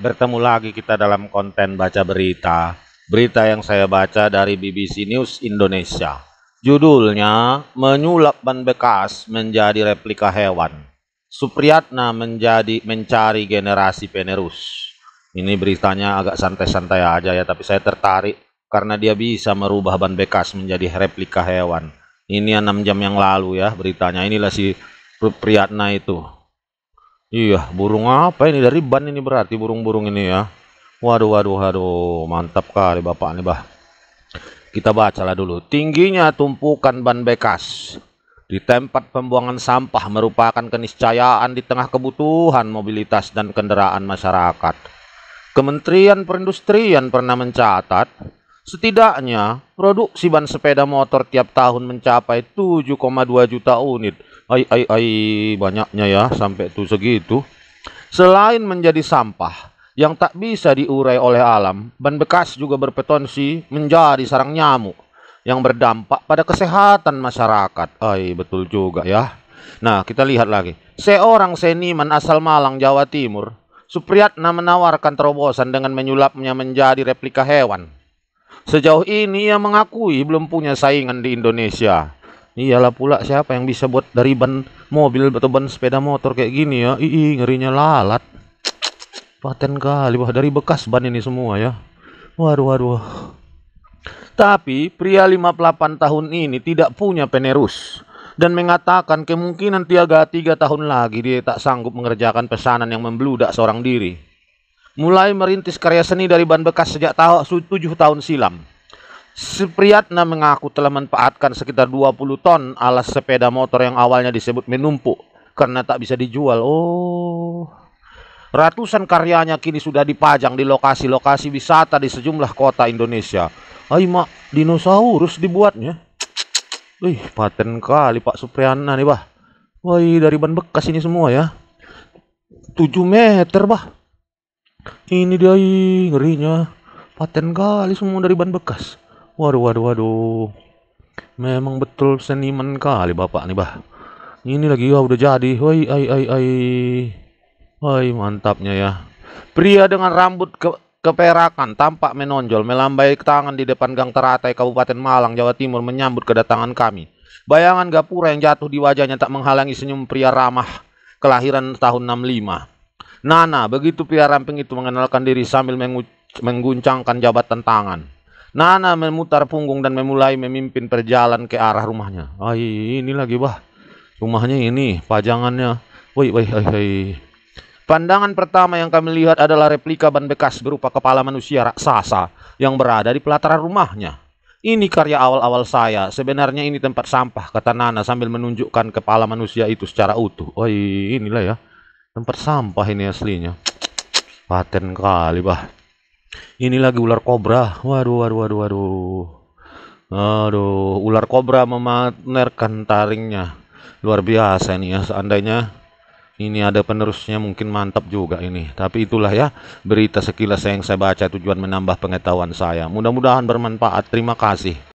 Bertemu lagi kita dalam konten baca berita. Berita yang saya baca dari BBC News Indonesia. Judulnya, Menyulap ban bekas menjadi replika hewan. Supriyatna menjadi mencari generasi penerus. Ini beritanya agak santai-santai aja ya, tapi saya tertarik karena dia bisa merubah ban bekas menjadi replika hewan. Ini 6 ya, jam yang lalu ya beritanya. Inilah si Supriyatna itu. Iya, burung apa ini dari ban ini berarti burung-burung ini ya. Waduh, waduh, waduh, mantap kali bapak nih bah. Kita bacalah dulu. Tingginya tumpukan ban bekas di tempat pembuangan sampah merupakan keniscayaan di tengah kebutuhan mobilitas dan kendaraan masyarakat. Kementerian Perindustrian pernah mencatat setidaknya produksi ban sepeda motor tiap tahun mencapai 7,2 juta unit ai ai ai banyaknya ya sampai tuh segitu. Selain menjadi sampah yang tak bisa diurai oleh alam, ban bekas juga berpotensi menjadi sarang nyamuk yang berdampak pada kesehatan masyarakat. Ai betul juga ya. Nah, kita lihat lagi. Seorang seniman asal Malang, Jawa Timur, Supriyatna menawarkan terobosan dengan menyulapnya menjadi replika hewan. Sejauh ini ia mengakui belum punya saingan di Indonesia iyalah pula siapa yang bisa buat dari ban mobil atau ban sepeda motor kayak gini ya ih ngerinya lalat paten kali wah dari bekas ban ini semua ya waduh waduh tapi pria 58 tahun ini tidak punya penerus dan mengatakan kemungkinan tiaga tiga tahun lagi dia tak sanggup mengerjakan pesanan yang membludak seorang diri. Mulai merintis karya seni dari ban bekas sejak tahun tujuh tahun silam. Supriyatna mengaku telah manfaatkan sekitar 20 ton alas sepeda motor yang awalnya disebut menumpuk karena tak bisa dijual. Oh. Ratusan karyanya kini sudah dipajang di lokasi-lokasi wisata di sejumlah kota Indonesia. Hai mak, dinosaurus dibuatnya. Wih, paten kali Pak Supriyana nih, Bah. Wah, dari ban bekas ini semua ya. 7 meter, Bah. Ini dia ngerinya. Paten kali semua dari ban bekas. Waduh, waduh, waduh. Memang betul seniman kali bapak nih, bah. Ini lagi ya udah jadi. Woi, ai, ai, ai. Woi, mantapnya ya. Pria dengan rambut ke keperakan tampak menonjol, melambai tangan di depan gang teratai Kabupaten Malang, Jawa Timur menyambut kedatangan kami. Bayangan gapura yang jatuh di wajahnya tak menghalangi senyum pria ramah kelahiran tahun 65. Nana, begitu pria ramping itu mengenalkan diri sambil mengguncangkan jabatan tangan. Nana memutar punggung dan memulai memimpin perjalanan ke arah rumahnya. Ay, ah, ini lagi bah. Rumahnya ini, pajangannya. Woi, woi, woi. Pandangan pertama yang kami lihat adalah replika ban bekas berupa kepala manusia raksasa yang berada di pelataran rumahnya. Ini karya awal-awal saya. Sebenarnya ini tempat sampah, kata Nana sambil menunjukkan kepala manusia itu secara utuh. Woi, inilah ya. Tempat sampah ini aslinya. Paten kali, bah. Ini lagi ular kobra. Waduh, waduh, waduh, waduh. Aduh, ular kobra memamerkan taringnya. Luar biasa ini ya. Seandainya ini ada penerusnya mungkin mantap juga ini. Tapi itulah ya berita sekilas yang saya baca tujuan menambah pengetahuan saya. Mudah-mudahan bermanfaat. Terima kasih.